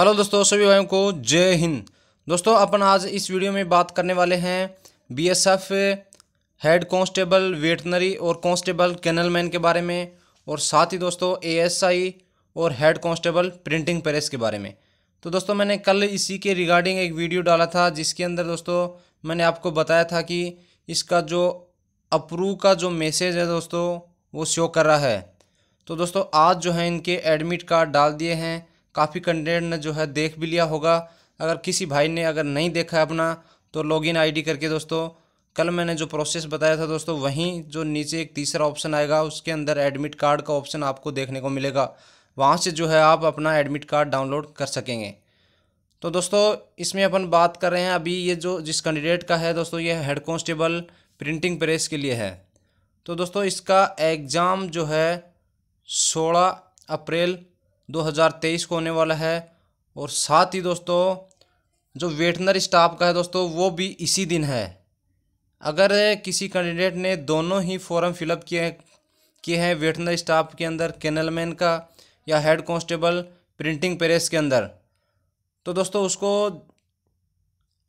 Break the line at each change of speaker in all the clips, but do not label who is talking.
hello दोस्तों सभी भाइयों को जय हिंद दोस्तों अपन आज इस वीडियो में बात करने वाले हैं बीएसएफ हेड कांस्टेबल वेटनरी और कांस्टेबल कैनलमैन के बारे में और साथ ही दोस्तों एएसआई और हेड कांस्टेबल प्रिंटिंग प्रेस के बारे में तो दोस्तों मैंने कल इसी के रिगार्डिंग एक वीडियो डाला था जिसके अंदर दोस्तों मैंने आपको बताया था कि इसका जो अप्रूव का जो मैसेज है दोस्तों वो शो कर रहा है तो दोस्तों आज जो है इनके एडमिट कार्ड डाल दिए हैं काफ़ी कंटेंट ने जो है देख भी लिया होगा अगर किसी भाई ने अगर नहीं देखा अपना तो लॉगिन आईडी करके दोस्तों कल मैंने जो प्रोसेस बताया था दोस्तों वहीं जो नीचे एक तीसरा ऑप्शन आएगा उसके अंदर एडमिट कार्ड का ऑप्शन आपको देखने को मिलेगा वहाँ से जो है आप अपना एडमिट कार्ड डाउनलोड कर सकेंगे तो दोस्तों इसमें अपन बात कर रहे हैं अभी ये जो जिस कैंडिडेट का है दोस्तों ये हेड कॉन्स्टेबल प्रिंटिंग प्रेस के लिए है तो दोस्तों इसका एग्ज़ाम जो है सोलह अप्रैल 2023 को होने वाला है और साथ ही दोस्तों जो वेटनरी स्टाफ का है दोस्तों वो भी इसी दिन है अगर किसी कैंडिडेट ने दोनों ही फॉर्म फिलअप किए किए हैं वेटनरी स्टाफ के अंदर कैनलमैन का या हेड कांस्टेबल प्रिंटिंग प्रेस के अंदर तो दोस्तों उसको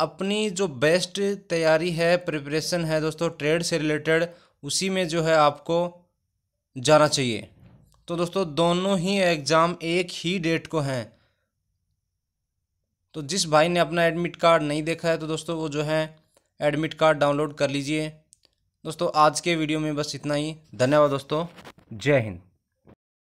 अपनी जो बेस्ट तैयारी है प्रिपरेशन है दोस्तों ट्रेड से रिलेटेड उसी में जो है आपको जाना चाहिए तो दोस्तों दोनों ही एग्ज़ाम एक ही डेट को हैं तो जिस भाई ने अपना एडमिट कार्ड नहीं देखा है तो दोस्तों वो जो है एडमिट कार्ड डाउनलोड कर लीजिए दोस्तों आज के वीडियो में बस इतना ही धन्यवाद दोस्तों जय हिंद